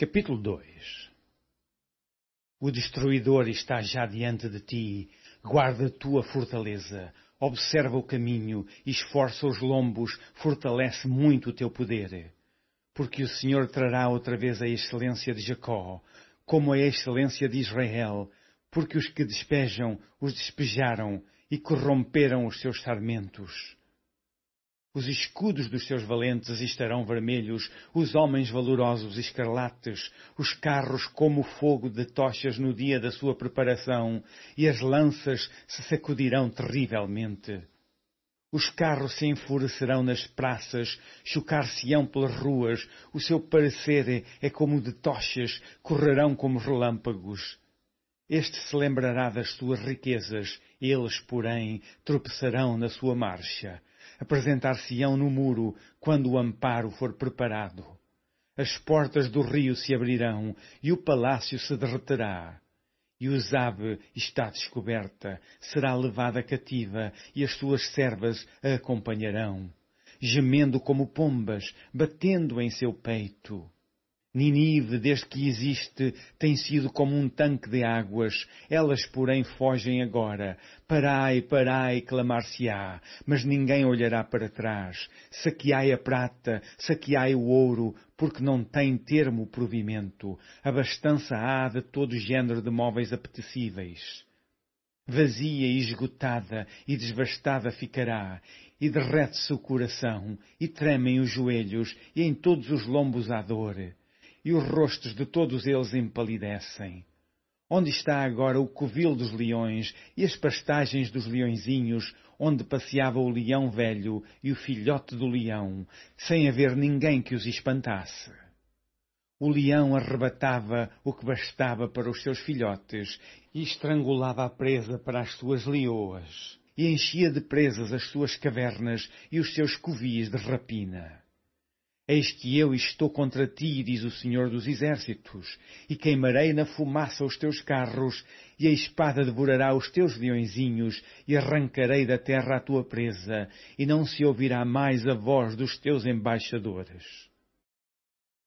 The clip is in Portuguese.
Capítulo 2 O destruidor está já diante de ti, guarda a tua fortaleza, observa o caminho, esforça os lombos, fortalece muito o teu poder. Porque o Senhor trará outra vez a excelência de Jacó, como a excelência de Israel, porque os que despejam os despejaram e corromperam os seus sarmentos. Os escudos dos seus valentes estarão vermelhos, os homens valorosos escarlates, os carros como fogo de tochas no dia da sua preparação, e as lanças se sacudirão terrivelmente. Os carros se enfurecerão nas praças, chocar-se-ão pelas ruas, o seu parecer é como o de tochas, correrão como relâmpagos. Este se lembrará das suas riquezas, eles, porém, tropeçarão na sua marcha apresentar-se-ão no muro quando o amparo for preparado. As portas do rio se abrirão e o palácio se derreterá. E Usabe está descoberta, será levada cativa e as suas servas a acompanharão, gemendo como pombas, batendo em seu peito. Ninive, desde que existe, tem sido como um tanque de águas. Elas, porém, fogem agora. Parai, parai, clamar-se-á. Mas ninguém olhará para trás. Saqueai a prata, saqueai o ouro, porque não tem termo o provimento. Abastança há de todo género de móveis apetecíveis. Vazia e esgotada e desvastada ficará, e derrete-se o coração, e tremem os joelhos, e em todos os lombos há dor e os rostos de todos eles empalidecem. Onde está agora o covil dos leões e as pastagens dos leõezinhos, onde passeava o leão velho e o filhote do leão, sem haver ninguém que os espantasse? O leão arrebatava o que bastava para os seus filhotes e estrangulava a presa para as suas leoas, e enchia de presas as suas cavernas e os seus covis de rapina. Eis que eu estou contra ti, diz o Senhor dos Exércitos, e queimarei na fumaça os teus carros, e a espada devorará os teus leõezinhos, e arrancarei da terra a tua presa, e não se ouvirá mais a voz dos teus embaixadores.